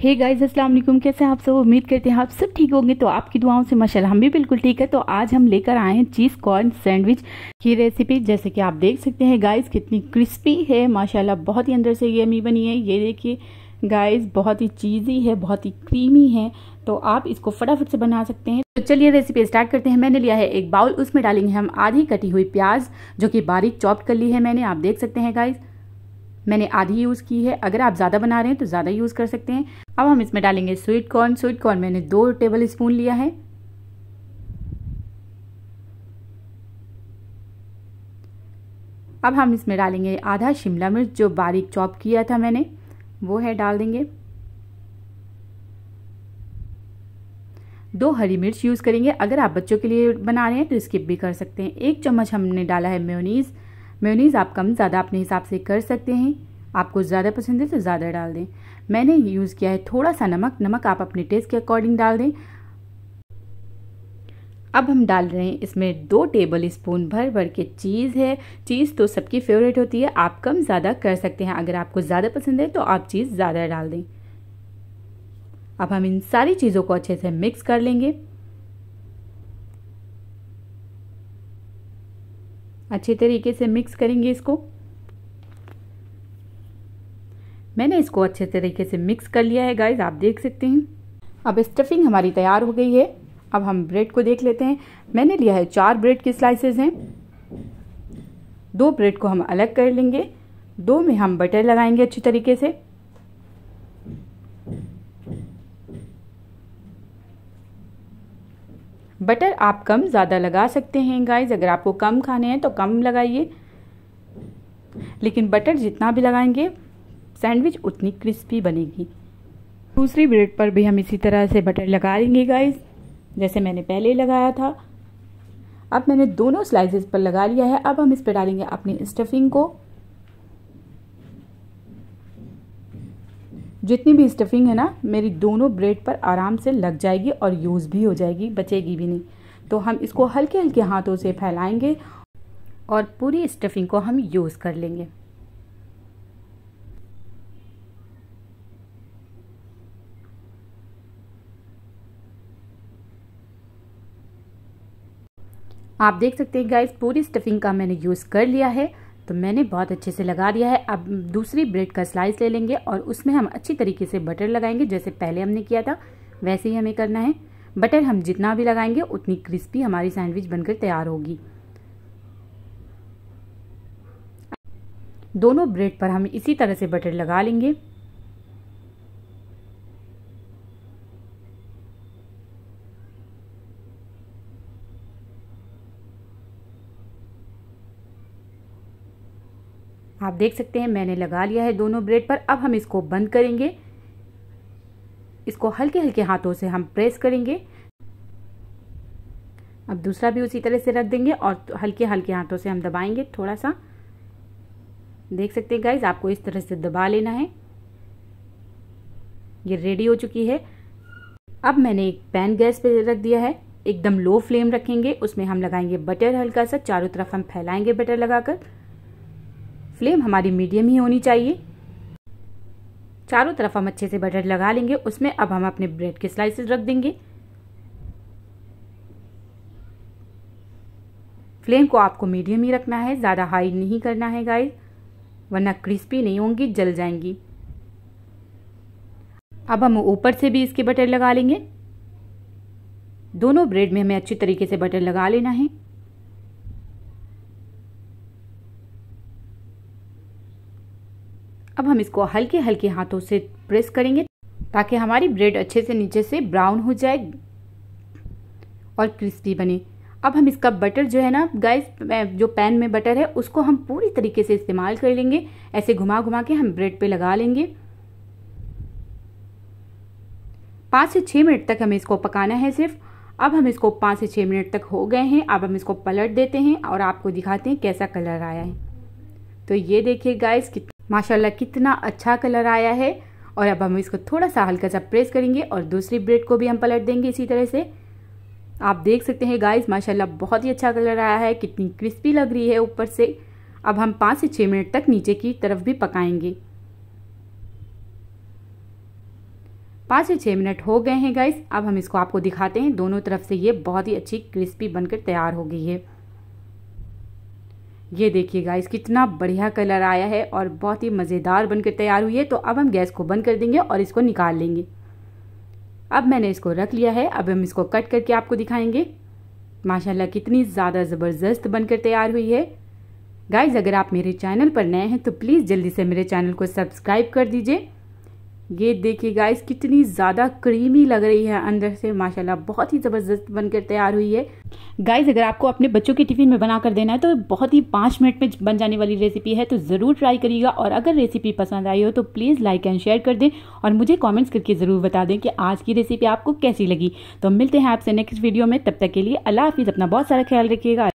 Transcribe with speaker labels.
Speaker 1: hey guys अस्सलाम वालेकुम कैसे आप सब उम्मीद करते हैं आप सब ठीक होंगे तो आपकी दुआओं से माशाल्लाह हम भी बिल्कुल ठीक है तो आज हम लेकर आए हैं चीज़ कॉर्न सैंडविच की रेसिपी जैसे कि आप देख सकते हैं गाइस कितनी क्रिस्पी है माशाल्लाह बहुत ही अंदर से ये अमी बनी है ये देखिए गाइस बहुत ही चीज़ी है बहुत ही क्रीमी है तो आप इसको फटाफट से बना सकते हैं तो चलिए रेसिपी स्टार्ट करते हैं मैंने लिया है एक बाउल उसमें डालेंगे हम आधी कटी हुई प्याज जो कि बारीक चॉप कर ली है मैंने आप देख सकते हैं गाइज़ मैंने आधी यूज़ की है अगर आप ज़्यादा बना रहे हैं तो ज़्यादा यूज़ कर सकते हैं अब हम इसमें डालेंगे स्वीट कॉर्न स्वीट कॉर्न मैंने दो टेबल स्पून लिया है अब हम इसमें डालेंगे आधा शिमला मिर्च जो बारीक चॉप किया था मैंने वो है डाल देंगे दो हरी मिर्च यूज़ करेंगे अगर आप बच्चों के लिए बना रहे हैं तो स्किप भी कर सकते हैं एक चम्मच हमने डाला है म्योनीज़ मेयोनीज़ आप कम ज़्यादा अपने हिसाब से कर सकते हैं आपको ज़्यादा पसंद है तो ज़्यादा डाल दें मैंने यूज़ किया है थोड़ा सा नमक नमक आप अपने टेस्ट के अकॉर्डिंग डाल दें अब हम डाल रहे हैं इसमें दो टेबल स्पून भर भर के चीज़ है चीज़ तो सबकी फेवरेट होती है आप कम ज़्यादा कर सकते हैं अगर आपको ज़्यादा पसंद है तो आप चीज़ ज़्यादा डाल दें अब हम इन सारी चीज़ों को अच्छे से मिक्स कर लेंगे अच्छे तरीके से मिक्स करेंगे इसको मैंने इसको अच्छे तरीके से मिक्स कर लिया है गाइज आप देख सकते हैं अब स्टफिंग हमारी तैयार हो गई है अब हम ब्रेड को देख लेते हैं मैंने लिया है चार ब्रेड के स्लाइसेस हैं दो ब्रेड को हम अलग कर लेंगे दो में हम बटर लगाएंगे अच्छी तरीके से बटर आप कम ज़्यादा लगा सकते हैं गाइज अगर आपको कम खाने हैं तो कम लगाइए लेकिन बटर जितना भी लगाएंगे सैंडविच उतनी क्रिस्पी बनेगी दूसरी ब्रेड पर भी हम इसी तरह से बटर लगा लेंगे गाइज जैसे मैंने पहले लगाया था अब मैंने दोनों स्लाइसेस पर लगा लिया है अब हम इस पर डालेंगे अपनी स्टफिंग को जितनी भी स्टफिंग है ना मेरी दोनों ब्रेड पर आराम से लग जाएगी और यूज़ भी हो जाएगी बचेगी भी नहीं तो हम इसको हल्के हल्के हाथों से फैलाएंगे और पूरी स्टफिंग को हम यूज़ कर लेंगे आप देख सकते हैं गाइस पूरी स्टफिंग का मैंने यूज़ कर लिया है तो मैंने बहुत अच्छे से लगा दिया है अब दूसरी ब्रेड का स्लाइस ले लेंगे और उसमें हम अच्छी तरीके से बटर लगाएंगे जैसे पहले हमने किया था वैसे ही हमें करना है बटर हम जितना भी लगाएंगे उतनी क्रिस्पी हमारी सैंडविच बनकर तैयार होगी दोनों ब्रेड पर हम इसी तरह से बटर लगा लेंगे आप देख सकते हैं मैंने लगा लिया है दोनों ब्रेड पर अब हम इसको बंद करेंगे इसको हल्के हल्के हाथों से हम प्रेस करेंगे अब दूसरा भी उसी तरह से रख देंगे और हल्के हल्के हाथों से हम दबाएंगे थोड़ा सा देख सकते हैं गाइज आपको इस तरह से दबा लेना है ये रेडी हो चुकी है अब मैंने एक पैन गैस पे रख दिया है एकदम लो फ्लेम रखेंगे उसमें हम लगाएंगे बटर हल्का सा चारों तरफ हम फैलाएंगे बटर लगाकर फ्लेम हमारी मीडियम ही होनी चाहिए चारों तरफ हम अच्छे से बटर लगा लेंगे उसमें अब हम अपने ब्रेड के स्लाइसेस रख देंगे फ्लेम को आपको मीडियम ही रखना है ज़्यादा हाई नहीं करना है गाइस वरना क्रिस्पी नहीं होंगी जल जाएंगी अब हम ऊपर से भी इसके बटर लगा लेंगे दोनों ब्रेड में हमें अच्छी तरीके से बटर लगा लेना है अब हम इसको हल्के हल्के हाथों से प्रेस करेंगे ताकि हमारी ब्रेड अच्छे से नीचे से ब्राउन हो जाए और क्रिस्पी बने अब हम इसका बटर जो है ना गैस जो पैन में बटर है उसको हम पूरी तरीके से इस्तेमाल कर लेंगे ऐसे घुमा घुमा के हम ब्रेड पे लगा लेंगे पाँच से छः मिनट तक हमें इसको पकाना है सिर्फ अब हम इसको पाँच से छः मिनट तक हो गए हैं अब हम इसको पलट देते हैं और आपको दिखाते हैं कैसा कलर आया है तो ये देखिए गाइस कितना माशाल्लाह कितना अच्छा कलर आया है और अब हम इसको थोड़ा सा हल्का सा प्रेस करेंगे और दूसरी ब्रेड को भी हम पलट देंगे इसी तरह से आप देख सकते हैं गाइस माशाल्लाह बहुत ही अच्छा कलर आया है कितनी क्रिस्पी लग रही है ऊपर से अब हम पाँच से छः मिनट तक नीचे की तरफ भी पकाएंगे पाँच से छः मिनट हो गए हैं गाइस अब हम इसको आपको दिखाते हैं दोनों तरफ से ये बहुत ही अच्छी क्रिस्पी बनकर तैयार हो गई है ये देखिए गाइस कितना बढ़िया कलर आया है और बहुत ही मज़ेदार बनकर तैयार हुई है तो अब हम गैस को बंद कर देंगे और इसको निकाल लेंगे अब मैंने इसको रख लिया है अब हम इसको कट करके आपको दिखाएंगे माशाल्लाह कितनी ज़्यादा ज़बरदस्त बनकर तैयार हुई है गाइज अगर आप मेरे चैनल पर नए हैं तो प्लीज़ जल्दी से मेरे चैनल को सब्सक्राइब कर दीजिए ये देखिए गाइस कितनी ज़्यादा क्रीमी लग रही है अंदर से माशाल्लाह बहुत ही ज़बरदस्त बनकर तैयार हुई है गाइस अगर आपको अपने बच्चों के टिफ़िन में बना कर देना है तो बहुत ही पाँच मिनट में बन जाने वाली रेसिपी है तो ज़रूर ट्राई करिएगा और अगर रेसिपी पसंद आई हो तो प्लीज़ लाइक एंड शेयर कर दें और मुझे कॉमेंट्स करके ज़रूर बता दें कि आज की रेसिपी आपको कैसी लगी तो मिलते हैं आपसे नेक्स्ट वीडियो में तब तक के लिए अल्लाह हाफिज़ अपना बहुत सारा ख्याल रखिएगा